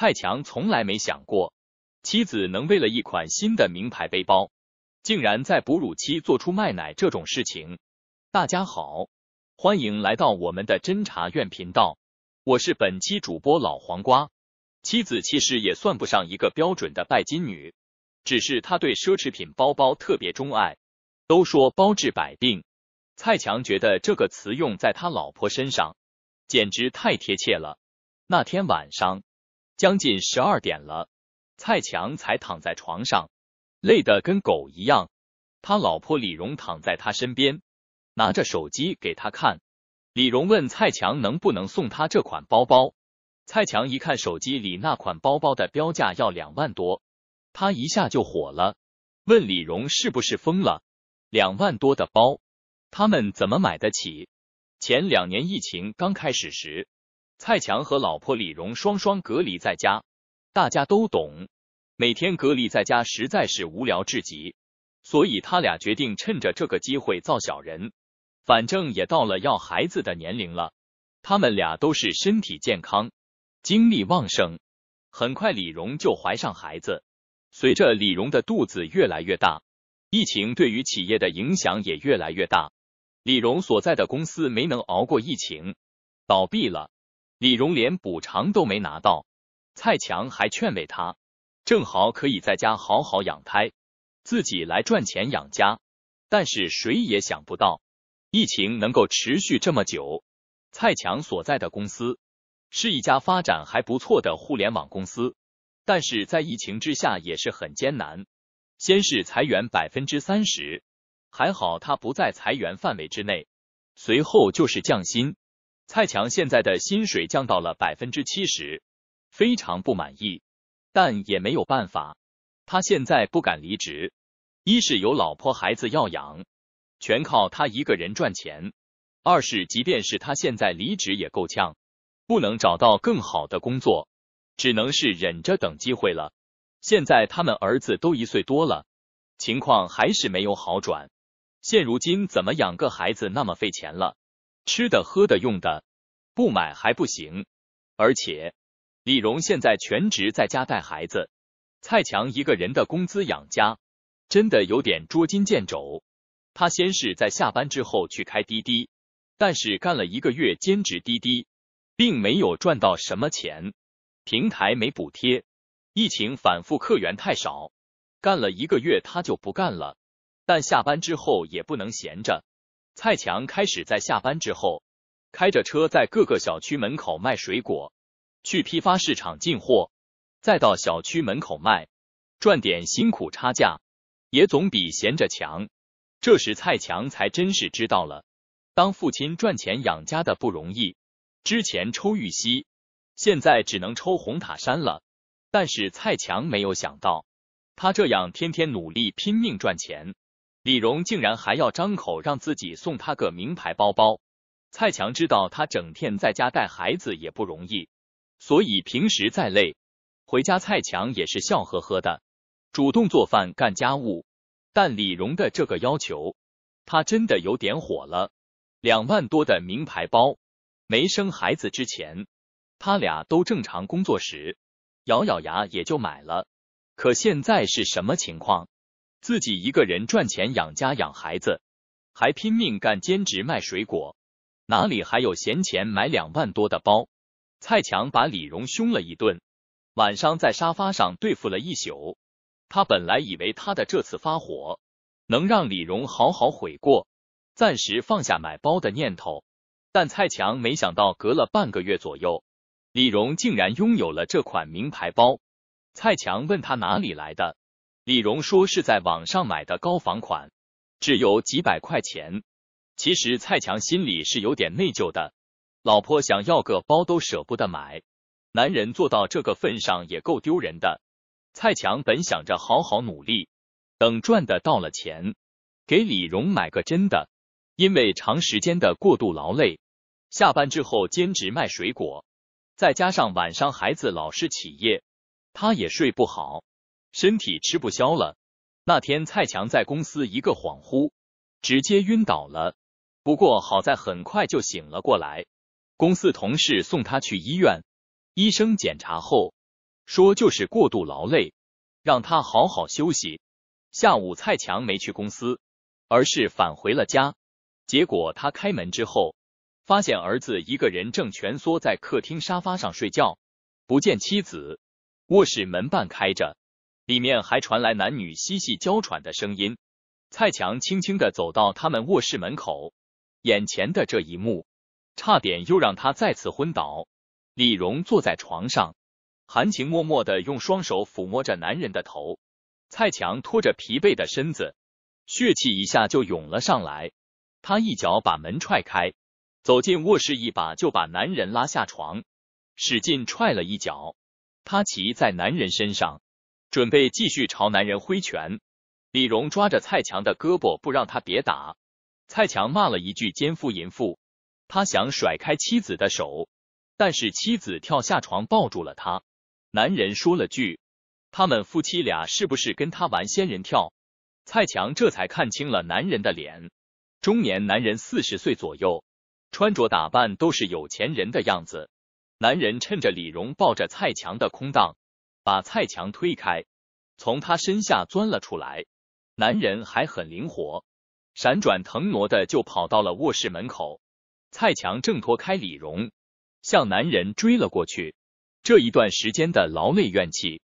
蔡强从来没想过，妻子能为了一款新的名牌背包，竟然在哺乳期做出卖奶这种事情。大家好，欢迎来到我们的侦查院频道，我是本期主播老黄瓜。妻子其实也算不上一个标准的拜金女，只是她对奢侈品包包特别钟爱。都说包治百病，蔡强觉得这个词用在他老婆身上，简直太贴切了。那天晚上。将近十二点了，蔡强才躺在床上，累得跟狗一样。他老婆李荣躺在他身边，拿着手机给他看。李荣问蔡强能不能送他这款包包。蔡强一看手机里那款包包的标价要两万多，他一下就火了，问李荣是不是疯了？两万多的包，他们怎么买得起？前两年疫情刚开始时。蔡强和老婆李荣双双隔离在家，大家都懂。每天隔离在家实在是无聊至极，所以他俩决定趁着这个机会造小人。反正也到了要孩子的年龄了，他们俩都是身体健康、精力旺盛。很快，李荣就怀上孩子。随着李荣的肚子越来越大，疫情对于企业的影响也越来越大。李荣所在的公司没能熬过疫情，倒闭了。李荣连补偿都没拿到，蔡强还劝慰他，正好可以在家好好养胎，自己来赚钱养家。但是谁也想不到，疫情能够持续这么久。蔡强所在的公司是一家发展还不错的互联网公司，但是在疫情之下也是很艰难。先是裁员百分之三十，还好他不在裁员范围之内，随后就是降薪。蔡强现在的薪水降到了百分之七十，非常不满意，但也没有办法。他现在不敢离职，一是有老婆孩子要养，全靠他一个人赚钱；二是即便是他现在离职也够呛，不能找到更好的工作，只能是忍着等机会了。现在他们儿子都一岁多了，情况还是没有好转。现如今怎么养个孩子那么费钱了？吃的、喝的、用的，不买还不行。而且，李荣现在全职在家带孩子，蔡强一个人的工资养家，真的有点捉襟见肘。他先是在下班之后去开滴滴，但是干了一个月兼职滴滴，并没有赚到什么钱，平台没补贴，疫情反复，客源太少，干了一个月他就不干了。但下班之后也不能闲着。蔡强开始在下班之后，开着车在各个小区门口卖水果，去批发市场进货，再到小区门口卖，赚点辛苦差价，也总比闲着强。这时蔡强才真是知道了，当父亲赚钱养家的不容易。之前抽玉溪，现在只能抽红塔山了。但是蔡强没有想到，他这样天天努力拼命赚钱。李荣竟然还要张口让自己送他个名牌包包。蔡强知道他整天在家带孩子也不容易，所以平时再累，回家蔡强也是笑呵呵的，主动做饭干家务。但李荣的这个要求，他真的有点火了。两万多的名牌包，没生孩子之前，他俩都正常工作时，咬咬牙也就买了。可现在是什么情况？自己一个人赚钱养家养孩子，还拼命干兼职卖水果，哪里还有闲钱买两万多的包？蔡强把李荣凶了一顿，晚上在沙发上对付了一宿。他本来以为他的这次发火能让李荣好好悔过，暂时放下买包的念头，但蔡强没想到隔了半个月左右，李荣竟然拥有了这款名牌包。蔡强问他哪里来的。李荣说是在网上买的高仿款，只有几百块钱。其实蔡强心里是有点内疚的，老婆想要个包都舍不得买，男人做到这个份上也够丢人的。蔡强本想着好好努力，等赚的到了钱，给李荣买个真的。因为长时间的过度劳累，下班之后兼职卖水果，再加上晚上孩子老是起夜，他也睡不好。身体吃不消了。那天蔡强在公司一个恍惚，直接晕倒了。不过好在很快就醒了过来。公司同事送他去医院，医生检查后说就是过度劳累，让他好好休息。下午蔡强没去公司，而是返回了家。结果他开门之后，发现儿子一个人正蜷缩在客厅沙发上睡觉，不见妻子。卧室门半开着。里面还传来男女嬉戏娇喘的声音。蔡强轻轻的走到他们卧室门口，眼前的这一幕差点又让他再次昏倒。李荣坐在床上，含情脉脉的用双手抚摸着男人的头。蔡强拖着疲惫的身子，血气一下就涌了上来。他一脚把门踹开，走进卧室，一把就把男人拉下床，使劲踹了一脚。他骑在男人身上。准备继续朝男人挥拳，李荣抓着蔡强的胳膊不让他别打。蔡强骂了一句奸夫淫妇，他想甩开妻子的手，但是妻子跳下床抱住了他。男人说了句：“他们夫妻俩是不是跟他玩仙人跳？”蔡强这才看清了男人的脸，中年男人四十岁左右，穿着打扮都是有钱人的样子。男人趁着李荣抱着蔡强的空档。把蔡强推开，从他身下钻了出来。男人还很灵活，闪转腾挪的就跑到了卧室门口。蔡强挣脱开李荣，向男人追了过去。这一段时间的劳累怨气，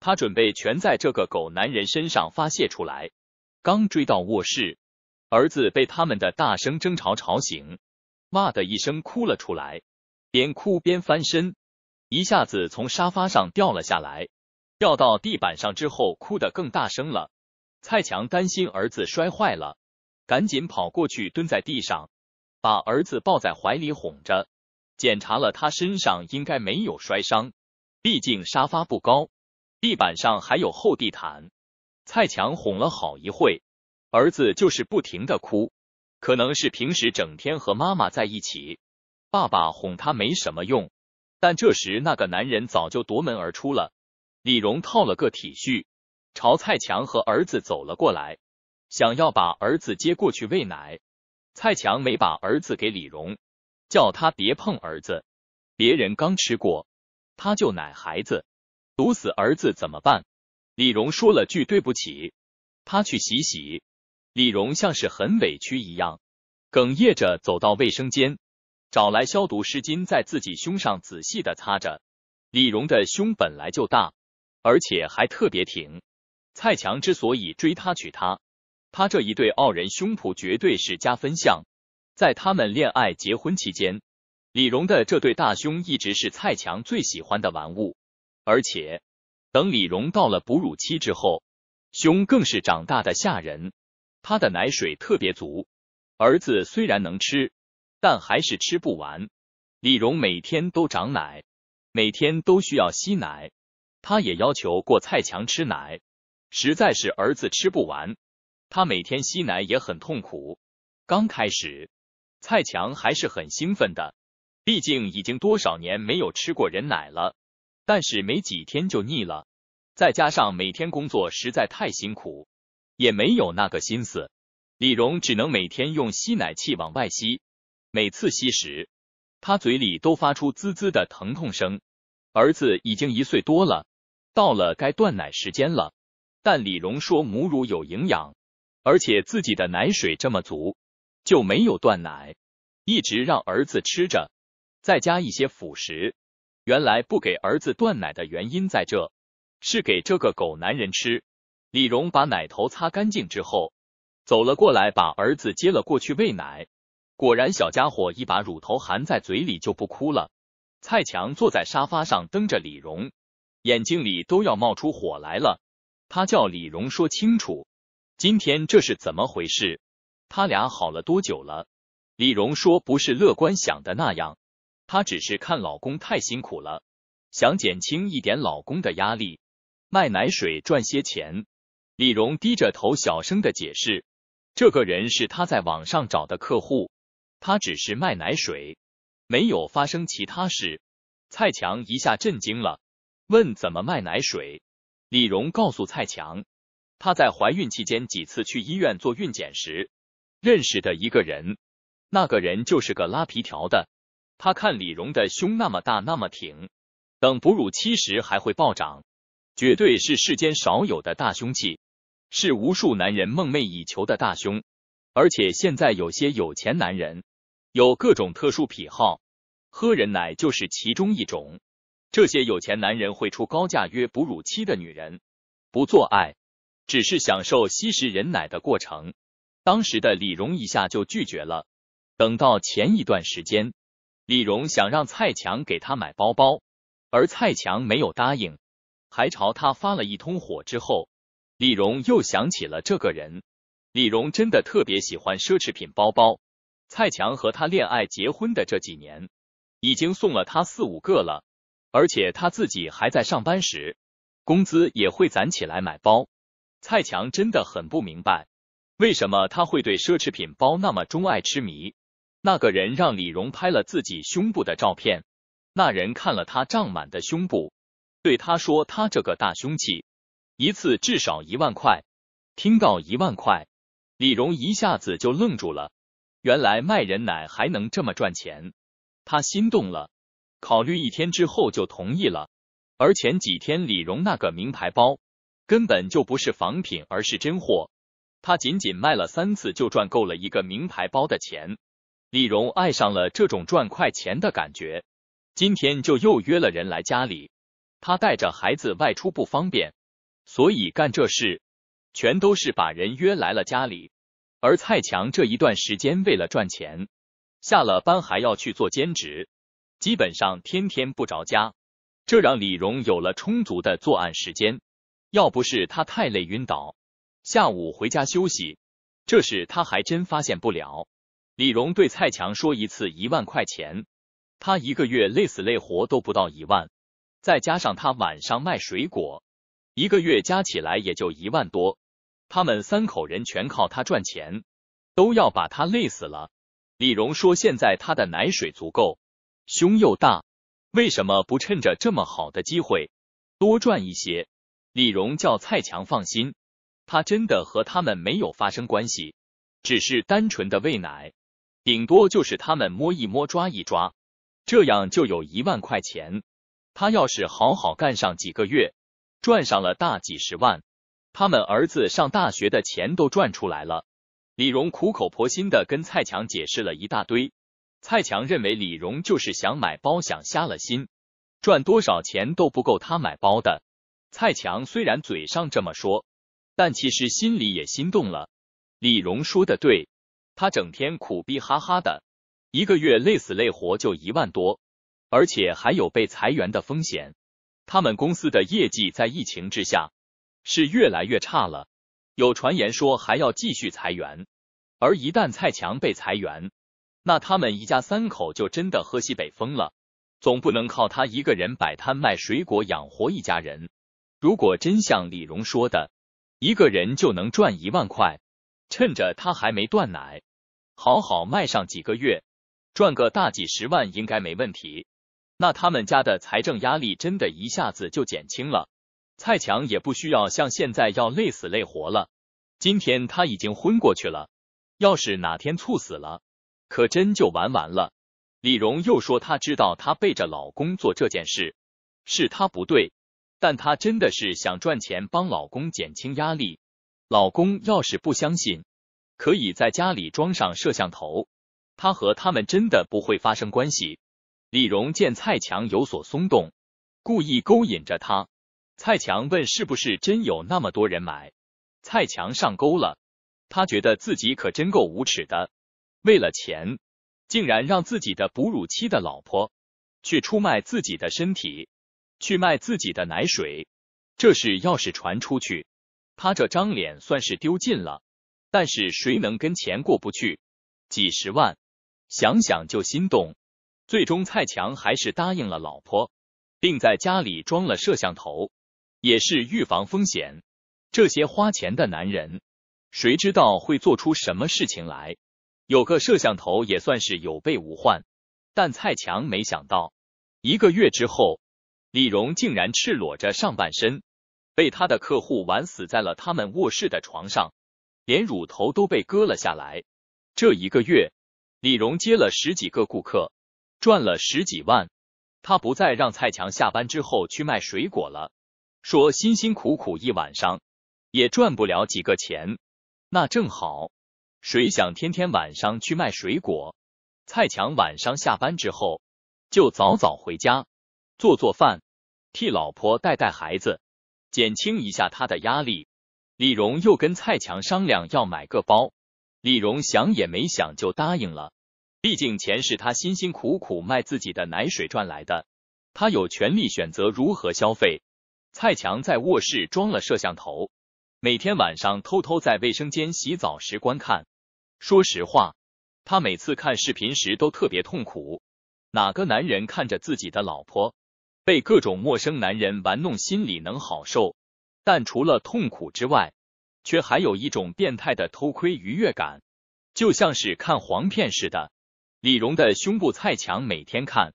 他准备全在这个狗男人身上发泄出来。刚追到卧室，儿子被他们的大声争吵吵醒，哇的一声哭了出来，边哭边翻身。一下子从沙发上掉了下来，掉到地板上之后，哭得更大声了。蔡强担心儿子摔坏了，赶紧跑过去蹲在地上，把儿子抱在怀里哄着，检查了他身上应该没有摔伤，毕竟沙发不高，地板上还有厚地毯。蔡强哄了好一会，儿子就是不停的哭，可能是平时整天和妈妈在一起，爸爸哄他没什么用。但这时，那个男人早就夺门而出了。李荣套了个体恤，朝蔡强和儿子走了过来，想要把儿子接过去喂奶。蔡强没把儿子给李荣，叫他别碰儿子。别人刚吃过，他就奶孩子，毒死儿子怎么办？李荣说了句对不起，他去洗洗。李荣像是很委屈一样，哽咽着走到卫生间。找来消毒湿巾，在自己胸上仔细的擦着。李荣的胸本来就大，而且还特别挺。蔡强之所以追她娶她，她这一对傲人胸脯绝对是加分项。在他们恋爱结婚期间，李荣的这对大胸一直是蔡强最喜欢的玩物。而且，等李荣到了哺乳期之后，胸更是长大的吓人。她的奶水特别足，儿子虽然能吃。但还是吃不完，李荣每天都涨奶，每天都需要吸奶。他也要求过蔡强吃奶，实在是儿子吃不完，他每天吸奶也很痛苦。刚开始，蔡强还是很兴奋的，毕竟已经多少年没有吃过人奶了。但是没几天就腻了，再加上每天工作实在太辛苦，也没有那个心思。李荣只能每天用吸奶器往外吸。每次吸食，他嘴里都发出滋滋的疼痛声。儿子已经一岁多了，到了该断奶时间了，但李荣说母乳有营养，而且自己的奶水这么足，就没有断奶，一直让儿子吃着，再加一些辅食。原来不给儿子断奶的原因在这，是给这个狗男人吃。李荣把奶头擦干净之后，走了过来，把儿子接了过去喂奶。果然，小家伙一把乳头含在嘴里就不哭了。蔡强坐在沙发上瞪着李荣，眼睛里都要冒出火来了。他叫李荣说清楚，今天这是怎么回事？他俩好了多久了？李荣说不是乐观想的那样，他只是看老公太辛苦了，想减轻一点老公的压力，卖奶水赚些钱。李荣低着头小声的解释，这个人是他在网上找的客户。他只是卖奶水，没有发生其他事。蔡强一下震惊了，问怎么卖奶水？李荣告诉蔡强，他在怀孕期间几次去医院做孕检时认识的一个人，那个人就是个拉皮条的。他看李荣的胸那么大那么挺，等哺乳期时还会暴涨，绝对是世间少有的大胸器，是无数男人梦寐以求的大胸。而且现在有些有钱男人。有各种特殊癖好，喝人奶就是其中一种。这些有钱男人会出高价约哺乳期的女人，不做爱，只是享受吸食人奶的过程。当时的李荣一下就拒绝了。等到前一段时间，李荣想让蔡强给他买包包，而蔡强没有答应，还朝他发了一通火。之后，李荣又想起了这个人。李荣真的特别喜欢奢侈品包包。蔡强和他恋爱结婚的这几年，已经送了他四五个了，而且他自己还在上班时，工资也会攒起来买包。蔡强真的很不明白，为什么他会对奢侈品包那么钟爱痴迷。那个人让李荣拍了自己胸部的照片，那人看了他胀满的胸部，对他说：“他这个大凶器，一次至少一万块。”听到一万块，李荣一下子就愣住了。原来卖人奶还能这么赚钱，他心动了，考虑一天之后就同意了。而前几天李荣那个名牌包，根本就不是仿品，而是真货。他仅仅卖了三次就赚够了一个名牌包的钱。李荣爱上了这种赚快钱的感觉，今天就又约了人来家里。他带着孩子外出不方便，所以干这事全都是把人约来了家里。而蔡强这一段时间为了赚钱，下了班还要去做兼职，基本上天天不着家，这让李荣有了充足的作案时间。要不是他太累晕倒，下午回家休息，这事他还真发现不了。李荣对蔡强说一次一万块钱，他一个月累死累活都不到一万，再加上他晚上卖水果，一个月加起来也就一万多。他们三口人全靠他赚钱，都要把他累死了。李荣说：“现在他的奶水足够，胸又大，为什么不趁着这么好的机会多赚一些？”李荣叫蔡强放心，他真的和他们没有发生关系，只是单纯的喂奶，顶多就是他们摸一摸、抓一抓，这样就有一万块钱。他要是好好干上几个月，赚上了大几十万。他们儿子上大学的钱都赚出来了，李荣苦口婆心的跟蔡强解释了一大堆。蔡强认为李荣就是想买包，想瞎了心，赚多少钱都不够他买包的。蔡强虽然嘴上这么说，但其实心里也心动了。李荣说的对，他整天苦逼哈哈的，一个月累死累活就一万多，而且还有被裁员的风险。他们公司的业绩在疫情之下。是越来越差了，有传言说还要继续裁员，而一旦蔡强被裁员，那他们一家三口就真的喝西北风了。总不能靠他一个人摆摊卖水果养活一家人。如果真像李荣说的，一个人就能赚一万块，趁着他还没断奶，好好卖上几个月，赚个大几十万应该没问题。那他们家的财政压力真的一下子就减轻了。蔡强也不需要像现在要累死累活了。今天他已经昏过去了，要是哪天猝死了，可真就玩完了。李荣又说他知道他背着老公做这件事，是他不对，但他真的是想赚钱帮老公减轻压力。老公要是不相信，可以在家里装上摄像头，他和他们真的不会发生关系。李荣见蔡强有所松动，故意勾引着他。蔡强问：“是不是真有那么多人买？”蔡强上钩了，他觉得自己可真够无耻的，为了钱，竟然让自己的哺乳期的老婆去出卖自己的身体，去卖自己的奶水。这事要是传出去，他这张脸算是丢尽了。但是谁能跟钱过不去？几十万，想想就心动。最终，蔡强还是答应了老婆，并在家里装了摄像头。也是预防风险，这些花钱的男人，谁知道会做出什么事情来？有个摄像头也算是有备无患。但蔡强没想到，一个月之后，李荣竟然赤裸着上半身，被他的客户玩死在了他们卧室的床上，连乳头都被割了下来。这一个月，李荣接了十几个顾客，赚了十几万。他不再让蔡强下班之后去卖水果了。说辛辛苦苦一晚上也赚不了几个钱，那正好，谁想天天晚上去卖水果？蔡强晚上下班之后就早早回家做做饭，替老婆带带孩子，减轻一下他的压力。李荣又跟蔡强商量要买个包，李荣想也没想就答应了，毕竟钱是他辛辛苦苦卖自己的奶水赚来的，他有权利选择如何消费。蔡强在卧室装了摄像头，每天晚上偷偷在卫生间洗澡时观看。说实话，他每次看视频时都特别痛苦。哪个男人看着自己的老婆被各种陌生男人玩弄，心里能好受？但除了痛苦之外，却还有一种变态的偷窥愉悦感，就像是看黄片似的。李荣的胸部，蔡强每天看，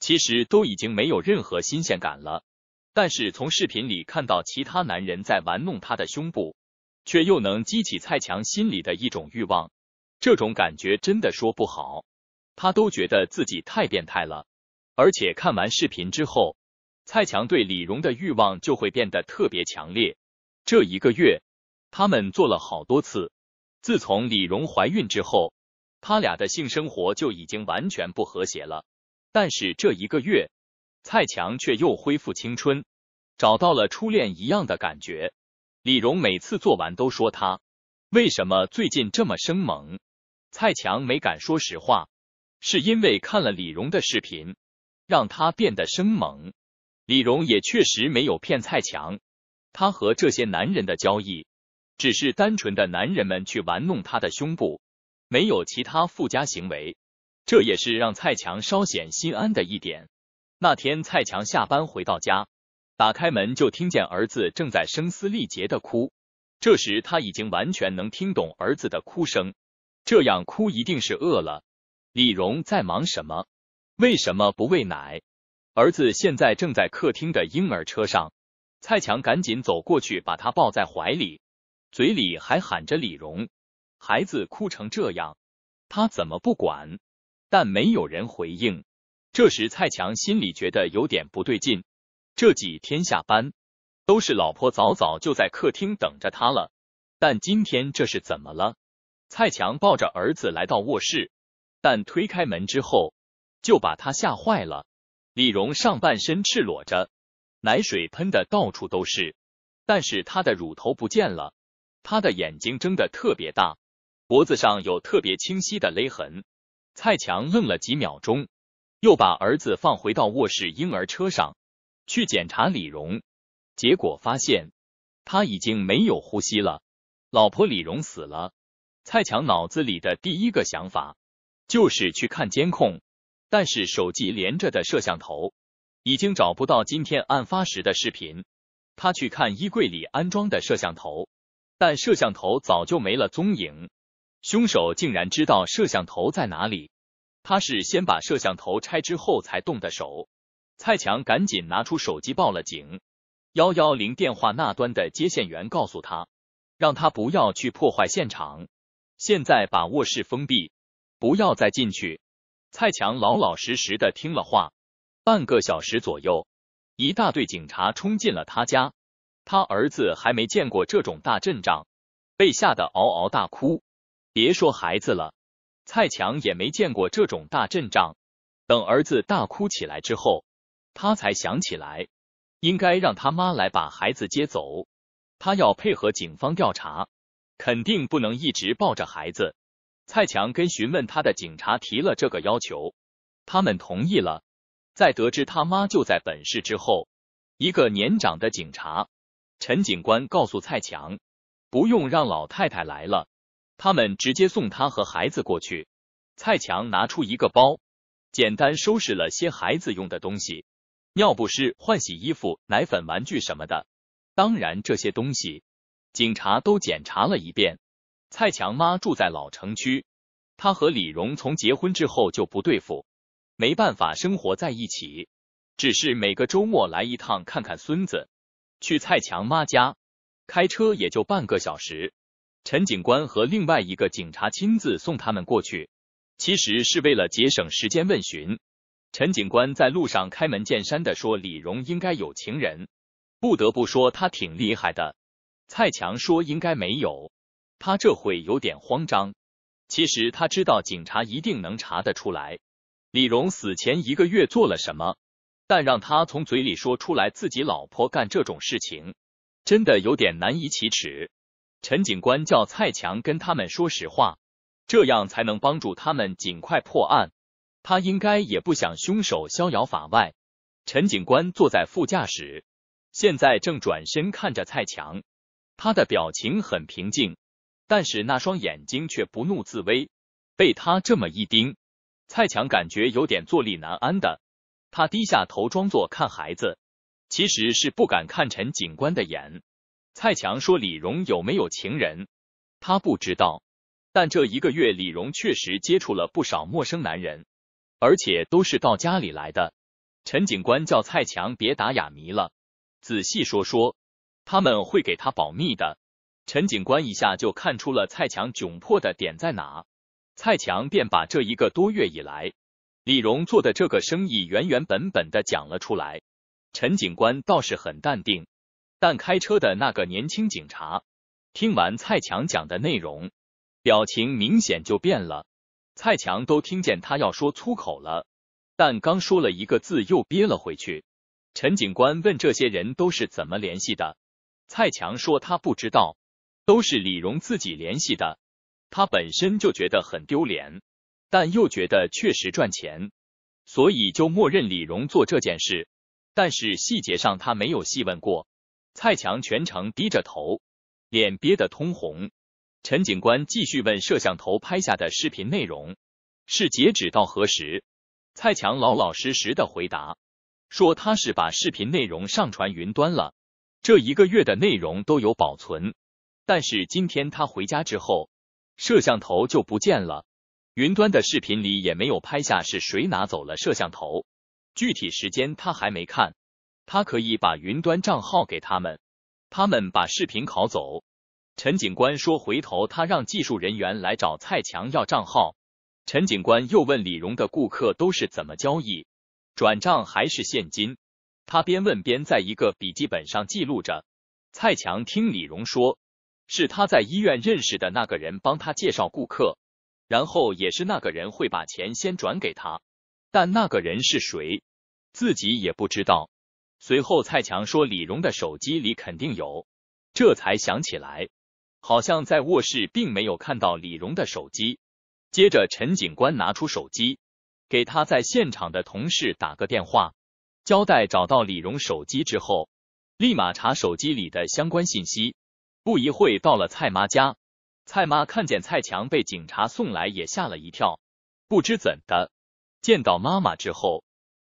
其实都已经没有任何新鲜感了。但是从视频里看到其他男人在玩弄她的胸部，却又能激起蔡强心里的一种欲望，这种感觉真的说不好，他都觉得自己太变态了。而且看完视频之后，蔡强对李荣的欲望就会变得特别强烈。这一个月，他们做了好多次。自从李荣怀孕之后，他俩的性生活就已经完全不和谐了。但是这一个月，蔡强却又恢复青春，找到了初恋一样的感觉。李荣每次做完都说他为什么最近这么生猛。蔡强没敢说实话，是因为看了李荣的视频，让他变得生猛。李荣也确实没有骗蔡强，他和这些男人的交易，只是单纯的男人们去玩弄他的胸部，没有其他附加行为，这也是让蔡强稍显心安的一点。那天，蔡强下班回到家，打开门就听见儿子正在声嘶力竭的哭。这时他已经完全能听懂儿子的哭声，这样哭一定是饿了。李荣在忙什么？为什么不喂奶？儿子现在正在客厅的婴儿车上，蔡强赶紧走过去把他抱在怀里，嘴里还喊着李荣。孩子哭成这样，他怎么不管？但没有人回应。这时，蔡强心里觉得有点不对劲。这几天下班都是老婆早早就在客厅等着他了，但今天这是怎么了？蔡强抱着儿子来到卧室，但推开门之后就把他吓坏了。李荣上半身赤裸着，奶水喷的到处都是，但是他的乳头不见了。他的眼睛睁得特别大，脖子上有特别清晰的勒痕。蔡强愣了几秒钟。又把儿子放回到卧室婴儿车上，去检查李荣，结果发现他已经没有呼吸了。老婆李荣死了。蔡强脑子里的第一个想法就是去看监控，但是手机连着的摄像头已经找不到今天案发时的视频。他去看衣柜里安装的摄像头，但摄像头早就没了踪影。凶手竟然知道摄像头在哪里。他是先把摄像头拆之后才动的手，蔡强赶紧拿出手机报了警。幺幺零电话那端的接线员告诉他，让他不要去破坏现场，现在把卧室封闭，不要再进去。蔡强老老实实的听了话。半个小时左右，一大队警察冲进了他家，他儿子还没见过这种大阵仗，被吓得嗷嗷大哭。别说孩子了。蔡强也没见过这种大阵仗。等儿子大哭起来之后，他才想起来，应该让他妈来把孩子接走。他要配合警方调查，肯定不能一直抱着孩子。蔡强跟询问他的警察提了这个要求，他们同意了。在得知他妈就在本市之后，一个年长的警察陈警官告诉蔡强，不用让老太太来了。他们直接送他和孩子过去。蔡强拿出一个包，简单收拾了些孩子用的东西，尿不湿、换洗衣服、奶粉、玩具什么的。当然这些东西，警察都检查了一遍。蔡强妈住在老城区，他和李荣从结婚之后就不对付，没办法生活在一起，只是每个周末来一趟看看孙子。去蔡强妈家，开车也就半个小时。陈警官和另外一个警察亲自送他们过去，其实是为了节省时间问询。陈警官在路上开门见山的说：“李荣应该有情人。”不得不说他挺厉害的。蔡强说：“应该没有。”他这会有点慌张，其实他知道警察一定能查得出来。李荣死前一个月做了什么？但让他从嘴里说出来自己老婆干这种事情，真的有点难以启齿。陈警官叫蔡强跟他们说实话，这样才能帮助他们尽快破案。他应该也不想凶手逍遥法外。陈警官坐在副驾驶，现在正转身看着蔡强，他的表情很平静，但是那双眼睛却不怒自威。被他这么一盯，蔡强感觉有点坐立难安的。他低下头装作看孩子，其实是不敢看陈警官的眼。蔡强说：“李荣有没有情人？他不知道。但这一个月，李荣确实接触了不少陌生男人，而且都是到家里来的。”陈警官叫蔡强别打哑谜了，仔细说说，他们会给他保密的。陈警官一下就看出了蔡强窘迫的点在哪，蔡强便把这一个多月以来李荣做的这个生意原原本本的讲了出来。陈警官倒是很淡定。但开车的那个年轻警察听完蔡强讲的内容，表情明显就变了。蔡强都听见他要说粗口了，但刚说了一个字又憋了回去。陈警官问这些人都是怎么联系的，蔡强说他不知道，都是李荣自己联系的。他本身就觉得很丢脸，但又觉得确实赚钱，所以就默认李荣做这件事。但是细节上他没有细问过。蔡强全程低着头，脸憋得通红。陈警官继续问：“摄像头拍下的视频内容是截止到何时？”蔡强老老实实的回答说：“他是把视频内容上传云端了，这一个月的内容都有保存。但是今天他回家之后，摄像头就不见了，云端的视频里也没有拍下是谁拿走了摄像头，具体时间他还没看。”他可以把云端账号给他们，他们把视频拷走。陈警官说：“回头他让技术人员来找蔡强要账号。”陈警官又问李荣的顾客都是怎么交易，转账还是现金？他边问边在一个笔记本上记录着。蔡强听李荣说，是他在医院认识的那个人帮他介绍顾客，然后也是那个人会把钱先转给他，但那个人是谁，自己也不知道。随后，蔡强说：“李荣的手机里肯定有。”这才想起来，好像在卧室并没有看到李荣的手机。接着，陈警官拿出手机，给他在现场的同事打个电话，交代找到李荣手机之后，立马查手机里的相关信息。不一会到了蔡妈家，蔡妈看见蔡强被警察送来，也吓了一跳。不知怎的，见到妈妈之后。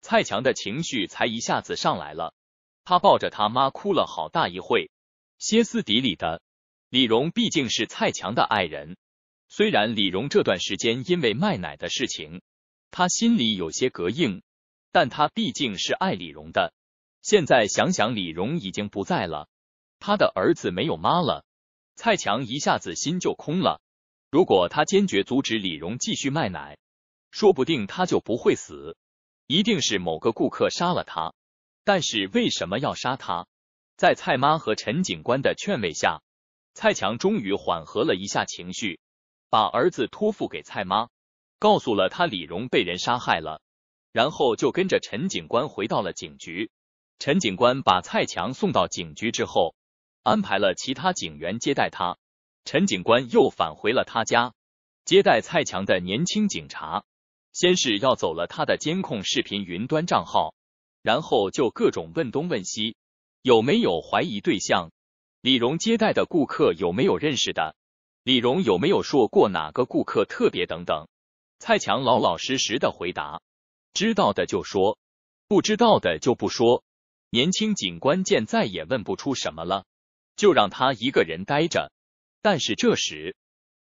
蔡强的情绪才一下子上来了，他抱着他妈哭了好大一会，歇斯底里的。李荣毕竟是蔡强的爱人，虽然李荣这段时间因为卖奶的事情，他心里有些膈应，但他毕竟是爱李荣的。现在想想，李荣已经不在了，他的儿子没有妈了，蔡强一下子心就空了。如果他坚决阻止李荣继续卖奶，说不定他就不会死。一定是某个顾客杀了他，但是为什么要杀他？在蔡妈和陈警官的劝慰下，蔡强终于缓和了一下情绪，把儿子托付给蔡妈，告诉了他李荣被人杀害了，然后就跟着陈警官回到了警局。陈警官把蔡强送到警局之后，安排了其他警员接待他。陈警官又返回了他家，接待蔡强的年轻警察。先是要走了他的监控视频云端账号，然后就各种问东问西，有没有怀疑对象？李荣接待的顾客有没有认识的？李荣有没有说过哪个顾客特别等等？蔡强老老实实的回答，知道的就说，不知道的就不说。年轻警官见再也问不出什么了，就让他一个人待着。但是这时，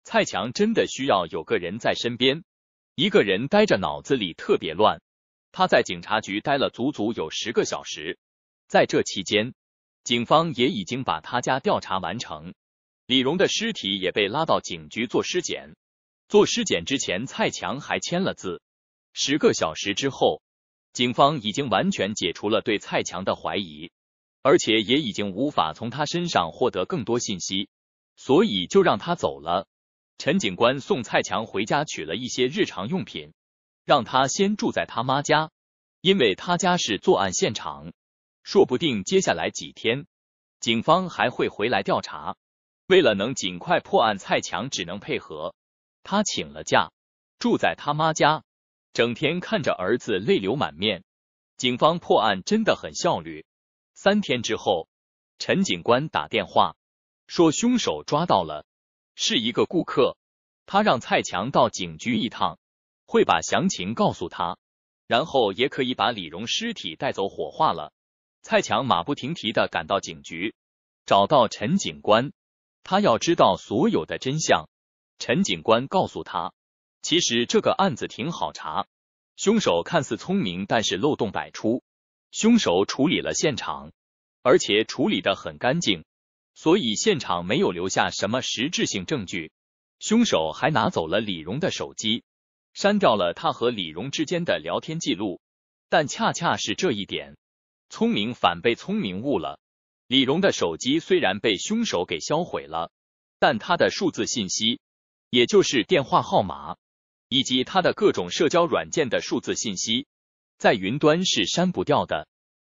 蔡强真的需要有个人在身边。一个人呆着，脑子里特别乱。他在警察局待了足足有十个小时，在这期间，警方也已经把他家调查完成，李荣的尸体也被拉到警局做尸检。做尸检之前，蔡强还签了字。十个小时之后，警方已经完全解除了对蔡强的怀疑，而且也已经无法从他身上获得更多信息，所以就让他走了。陈警官送蔡强回家，取了一些日常用品，让他先住在他妈家，因为他家是作案现场，说不定接下来几天警方还会回来调查。为了能尽快破案，蔡强只能配合，他请了假，住在他妈家，整天看着儿子泪流满面。警方破案真的很效率。三天之后，陈警官打电话说凶手抓到了。是一个顾客，他让蔡强到警局一趟，会把详情告诉他，然后也可以把李荣尸体带走火化了。蔡强马不停蹄的赶到警局，找到陈警官，他要知道所有的真相。陈警官告诉他，其实这个案子挺好查，凶手看似聪明，但是漏洞百出。凶手处理了现场，而且处理的很干净。所以现场没有留下什么实质性证据，凶手还拿走了李荣的手机，删掉了他和李荣之间的聊天记录。但恰恰是这一点，聪明反被聪明误了。李荣的手机虽然被凶手给销毁了，但他的数字信息，也就是电话号码以及他的各种社交软件的数字信息，在云端是删不掉的。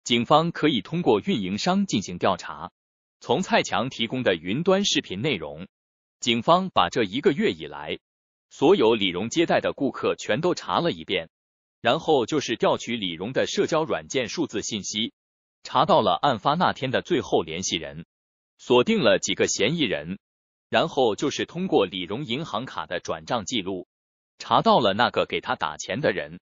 警方可以通过运营商进行调查。从蔡强提供的云端视频内容，警方把这一个月以来所有李荣接待的顾客全都查了一遍，然后就是调取李荣的社交软件数字信息，查到了案发那天的最后联系人，锁定了几个嫌疑人，然后就是通过李荣银行卡的转账记录，查到了那个给他打钱的人，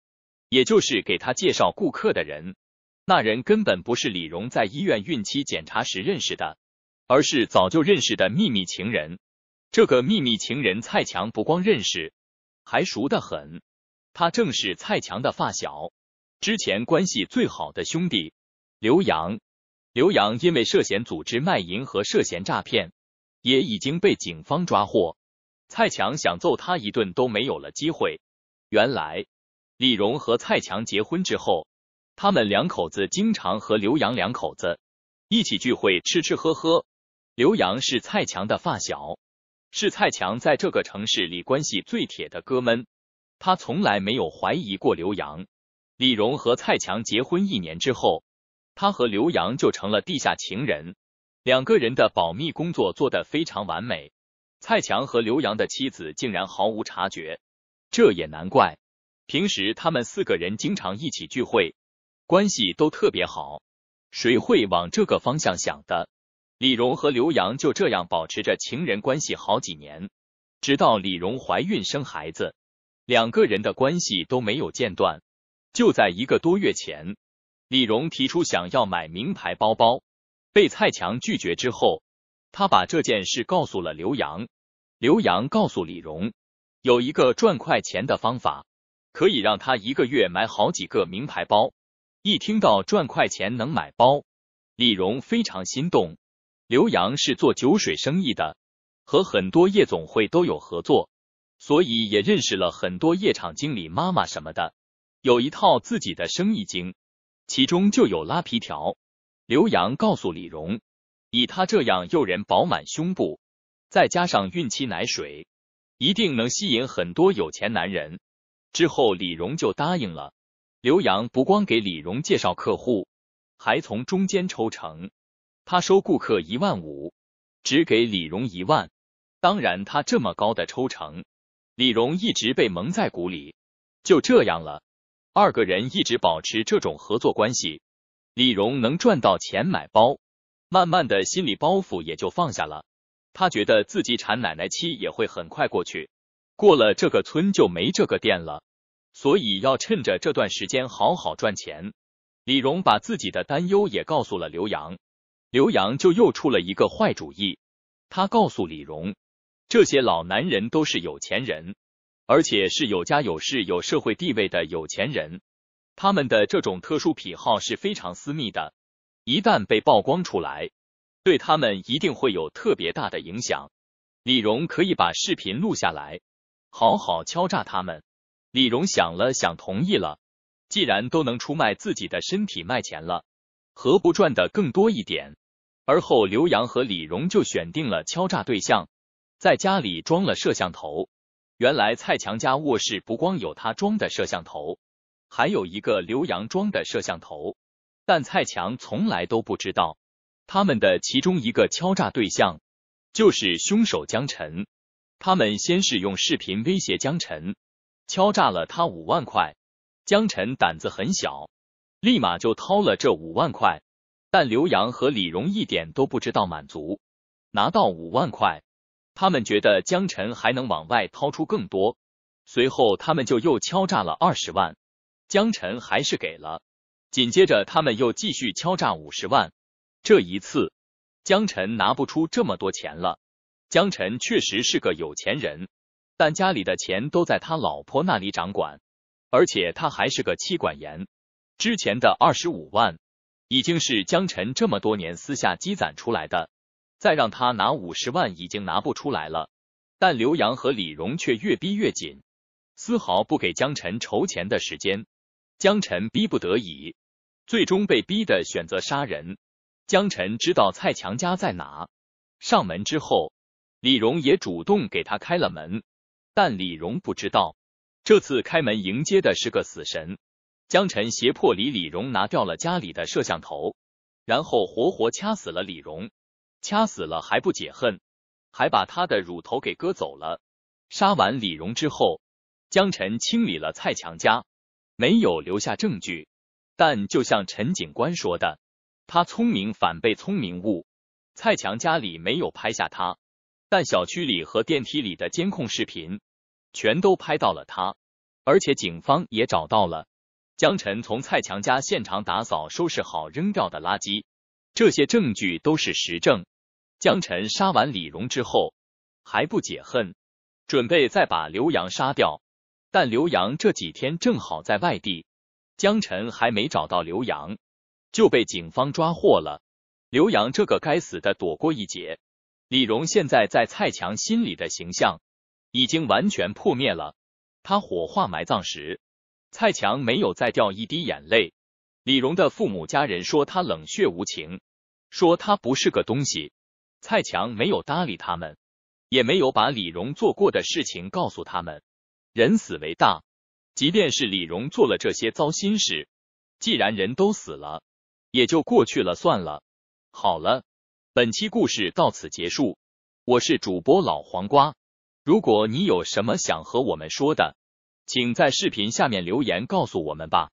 也就是给他介绍顾客的人，那人根本不是李荣在医院孕期检查时认识的。而是早就认识的秘密情人。这个秘密情人蔡强不光认识，还熟得很。他正是蔡强的发小，之前关系最好的兄弟刘洋。刘洋因为涉嫌组织卖淫和涉嫌诈骗，也已经被警方抓获。蔡强想揍他一顿都没有了机会。原来李荣和蔡强结婚之后，他们两口子经常和刘洋两口子一起聚会，吃吃喝喝。刘洋是蔡强的发小，是蔡强在这个城市里关系最铁的哥们。他从来没有怀疑过刘洋。李荣和蔡强结婚一年之后，他和刘洋就成了地下情人。两个人的保密工作做得非常完美，蔡强和刘洋的妻子竟然毫无察觉。这也难怪，平时他们四个人经常一起聚会，关系都特别好，谁会往这个方向想的？李荣和刘洋就这样保持着情人关系好几年，直到李荣怀孕生孩子，两个人的关系都没有间断。就在一个多月前，李荣提出想要买名牌包包，被蔡强拒绝之后，他把这件事告诉了刘洋。刘洋告诉李荣，有一个赚快钱的方法，可以让他一个月买好几个名牌包。一听到赚快钱能买包，李荣非常心动。刘洋是做酒水生意的，和很多夜总会都有合作，所以也认识了很多夜场经理妈妈什么的，有一套自己的生意经，其中就有拉皮条。刘洋告诉李荣，以他这样诱人饱满胸部，再加上孕期奶水，一定能吸引很多有钱男人。之后李荣就答应了。刘洋不光给李荣介绍客户，还从中间抽成。他收顾客一万五，只给李荣一万。当然，他这么高的抽成，李荣一直被蒙在鼓里。就这样了，二个人一直保持这种合作关系。李荣能赚到钱买包，慢慢的心理包袱也就放下了。他觉得自己产奶奶期也会很快过去，过了这个村就没这个店了，所以要趁着这段时间好好赚钱。李荣把自己的担忧也告诉了刘洋。刘洋就又出了一个坏主意，他告诉李荣，这些老男人都是有钱人，而且是有家有室、有社会地位的有钱人，他们的这种特殊癖好是非常私密的，一旦被曝光出来，对他们一定会有特别大的影响。李荣可以把视频录下来，好好敲诈他们。李荣想了想，同意了。既然都能出卖自己的身体卖钱了，何不赚的更多一点？而后，刘洋和李荣就选定了敲诈对象，在家里装了摄像头。原来，蔡强家卧室不光有他装的摄像头，还有一个刘洋装的摄像头。但蔡强从来都不知道，他们的其中一个敲诈对象就是凶手江晨。他们先是用视频威胁江晨，敲诈了他五万块。江晨胆子很小，立马就掏了这五万块。但刘洋和李荣一点都不知道满足，拿到五万块，他们觉得江晨还能往外掏出更多。随后他们就又敲诈了二十万，江晨还是给了。紧接着他们又继续敲诈五十万，这一次江晨拿不出这么多钱了。江晨确实是个有钱人，但家里的钱都在他老婆那里掌管，而且他还是个妻管严。之前的二十五万。已经是江晨这么多年私下积攒出来的，再让他拿五十万已经拿不出来了。但刘洋和李荣却越逼越紧，丝毫不给江晨筹钱的时间。江晨逼不得已，最终被逼的选择杀人。江晨知道蔡强家在哪，上门之后，李荣也主动给他开了门。但李荣不知道，这次开门迎接的是个死神。江晨胁迫李李荣拿掉了家里的摄像头，然后活活掐死了李荣。掐死了还不解恨，还把他的乳头给割走了。杀完李荣之后，江晨清理了蔡强家，没有留下证据。但就像陈警官说的，他聪明反被聪明误。蔡强家里没有拍下他，但小区里和电梯里的监控视频全都拍到了他，而且警方也找到了。江晨从蔡强家现场打扫，收拾好扔掉的垃圾，这些证据都是实证。江晨杀完李荣之后还不解恨，准备再把刘洋杀掉，但刘洋这几天正好在外地，江晨还没找到刘洋就被警方抓获了。刘洋这个该死的躲过一劫。李荣现在在蔡强心里的形象已经完全破灭了，他火化埋葬时。蔡强没有再掉一滴眼泪。李荣的父母家人说他冷血无情，说他不是个东西。蔡强没有搭理他们，也没有把李荣做过的事情告诉他们。人死为大，即便是李荣做了这些糟心事，既然人都死了，也就过去了算了。好了，本期故事到此结束。我是主播老黄瓜，如果你有什么想和我们说的，请在视频下面留言告诉我们吧。